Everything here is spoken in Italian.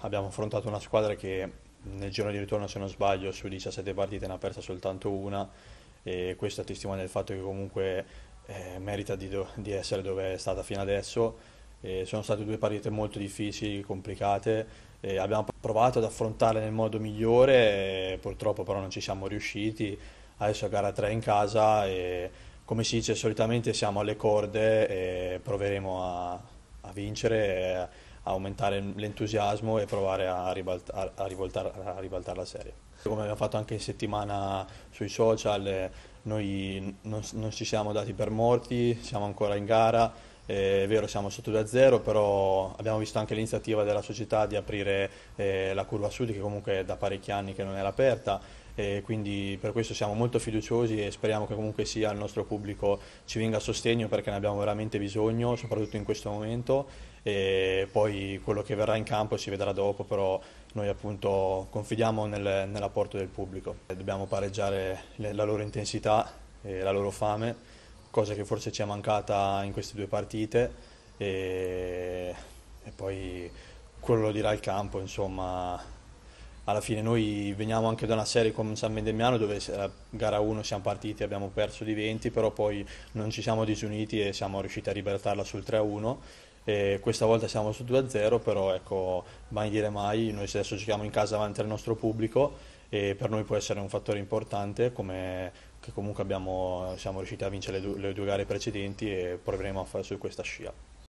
abbiamo affrontato una squadra che nel giro di ritorno, se non sbaglio, su 17 partite ne ha persa soltanto una e questo testimonia il fatto che comunque eh, merita di, do- di, essere dove è stata fino adesso. E sono state due partite molto difficili, complicate, abbiamo provato ad affrontarle nel modo migliore, purtroppo però non ci siamo riusciti. Adesso a gara 3 in casa e come si dice solitamente siamo alle corde e proveremo a, a vincere. E, aumentare l'entusiasmo e provare a, ribaltar, a, rivoltar, a ribaltare la serie. Come abbiamo fatto anche in settimana sui social, eh, noi non, non ci siamo dati per morti, siamo ancora in gara, eh, è vero siamo sotto 2-0, però abbiamo visto anche l'iniziativa della società di aprire eh, la curva sud che comunque è da parecchi anni che non era aperta e quindi per questo siamo molto fiduciosi e speriamo che comunque sia il nostro pubblico ci venga a sostegno perché ne abbiamo veramente bisogno, soprattutto in questo momento e poi quello che verrà in campo si vedrà dopo, però noi appunto confidiamo nel, nell'apporto del pubblico. Dobbiamo pareggiare la loro intensità e la loro fame cosa che forse ci è mancata in queste due partite e, e poi quello dirà il campo, insomma alla fine noi veniamo anche da una serie come San Vendemiano dove la gara 1 siamo partiti e abbiamo perso di 20 però poi non ci siamo disuniti e siamo riusciti a ribaltarla sul 3-1 e questa volta siamo su 2-0 però ecco mai dire mai noi adesso giochiamo in casa davanti al nostro pubblico e per noi può essere un fattore importante come che comunque abbiamo, siamo riusciti a vincere le due, le due gare precedenti e proveremo a fare su questa scia.